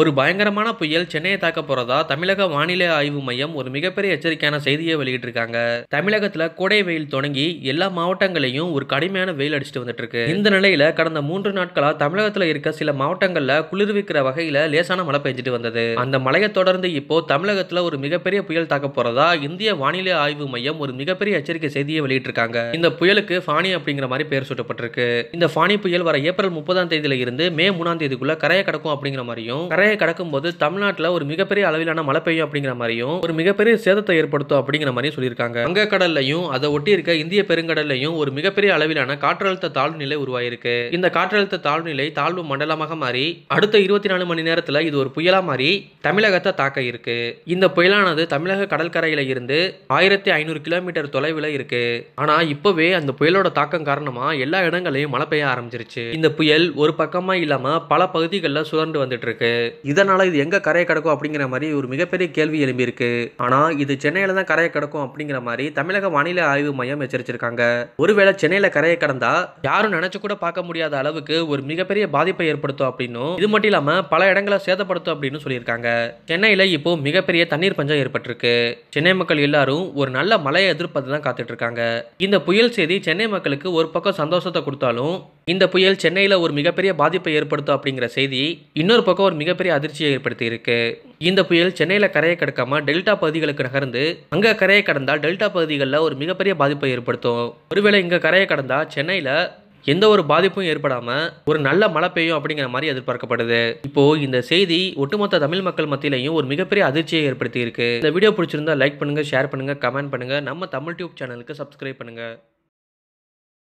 ஒரு பயங்கரமான புயல் சென்னையை தாக்க போறதா தமிழக வானிலை ஆய்வு மையம் ஒரு மிகப்பெரிய எச்சரிக்கையான செய்தியை வெளியிட்டிருக்காங்க தமிழகத்துல கோடை வெயில் தொடங்கி எல்லா மாவட்டங்களையும் ஒரு கடுமையான வெயில் அடிச்சுட்டு வந்துட்டு இருக்கு இந்த நிலையில கடந்த மூன்று நாட்களா தமிழகத்துல இருக்க சில மாவட்டங்கள்ல குளிர்விக்கிற வகையில லேசான மழை பெஞ்சிட்டு வந்தது அந்த மழையை தொடர்ந்து இப்போ தமிழகத்துல ஒரு மிகப்பெரிய புயல் தாக்க போறதா இந்திய வானிலை ஆய்வு மையம் ஒரு மிகப்பெரிய எச்சரிக்கை செய்தியை வெளியிட்டிருக்காங்க இந்த புயலுக்கு ஃபானி அப்படிங்கிற மாதிரி பேர் சூட்டப்பட்டிருக்கு இந்த ஃபானி புயல் வர ஏப்ரல் முப்பதாம் தேதியில இருந்து மே மூணாம் தேதிக்குள்ள கரையை கடக்கும் அப்படிங்கிற மாதிரியும் கரையை கரையை கடக்கும்போது தமிழ்நாட்டில் ஒரு மிகப்பெரிய அளவிலான மழை பெய்யும் அப்படிங்கிற மாதிரியும் ஒரு மிகப்பெரிய சேதத்தை ஏற்படுத்தும் அப்படிங்கிற மாதிரியும் சொல்லியிருக்காங்க வங்க கடல்லையும் அதை ஒட்டி இருக்க இந்திய பெருங்கடல்லையும் ஒரு மிகப்பெரிய அளவிலான காற்றழுத்த தாழ்வு நிலை உருவாயிருக்கு இந்த காற்றழுத்த தாழ்வு நிலை தாழ்வு மண்டலமாக மாறி அடுத்த இருபத்தி நாலு மணி நேரத்தில் இது ஒரு புயலா மாறி தமிழகத்தை தாக்க இருக்கு இந்த புயலானது தமிழக கடற்கரையில இருந்து ஆயிரத்தி ஐநூறு கிலோமீட்டர் தொலைவில் இருக்கு ஆனா இப்பவே அந்த புயலோட தாக்கம் காரணமா எல்லா இடங்களையும் மழை பெய்ய ஆரம்பிச்சிருச்சு இந்த புயல் ஒரு பக்கமா இல்லாம பல பகுதிகளில் சுழன்று வந்துட்டு இருக்கு இதனால் இது எங்கே கரையை கிடக்கும் அப்படிங்கிற மாதிரி ஒரு மிகப்பெரிய கேள்வி எழும்பியிருக்கு ஆனால் இது சென்னையில் தான் கரையை கிடக்கும் அப்படிங்கிற மாதிரி தமிழக வானிலை ஆய்வு மையம் எச்சரிச்சிருக்காங்க ஒருவேளை சென்னையில் கரையை கடந்தா யாரும் நினைச்சு கூட பார்க்க முடியாத அளவுக்கு ஒரு மிகப்பெரிய பாதிப்பை ஏற்படுத்தும் அப்படின்னும் இது மட்டும் இல்லாமல் பல இடங்களை சேதப்படுத்தும் அப்படின்னு சொல்லியிருக்காங்க சென்னையில் இப்போ மிகப்பெரிய தண்ணீர் பஞ்சம் ஏற்பட்டிருக்கு சென்னை மக்கள் எல்லாரும் ஒரு நல்ல மழையை எதிர்ப்பதை தான் காத்துட்டு இருக்காங்க இந்த புயல் செய்தி சென்னை மக்களுக்கு ஒரு பக்கம் சந்தோஷத்தை கொடுத்தாலும் இந்த புயல் சென்னையில் ஒரு மிகப்பெரிய பாதிப்பை ஏற்படுத்தும் அப்படிங்கிற செய்தி இன்னொரு பக்கம் ஒரு மிகப்பெரிய அதிர்ச்சியை ஏற்படுத்தி இருக்கு இந்த புயல் சென்னையில் கரையை கடக்காம டெல்டா பகுதிகளுக்கு நகர்ந்து அங்கே கரையை கடந்தால் டெல்டா பகுதிகளில் ஒரு மிகப்பெரிய பாதிப்பை ஏற்படுத்தும் ஒருவேளை இங்கே கரையை கடந்தால் சென்னையில் எந்த ஒரு பாதிப்பும் ஏற்படாமல் ஒரு நல்ல மழை பெய்யும் அப்படிங்கிற மாதிரி எதிர்பார்க்கப்படுது இப்போ இந்த செய்தி ஒட்டுமொத்த தமிழ் மக்கள் மத்தியிலையும் ஒரு மிகப்பெரிய அதிர்ச்சியை ஏற்படுத்தி இருக்கு இந்த வீடியோ பிடிச்சிருந்தா லைக் பண்ணுங்க ஷேர் பண்ணுங்க கமெண்ட் பண்ணுங்க நம்ம தமிழ் டியூப் சேனலுக்கு சப்ஸ்கிரைப் பண்ணுங்க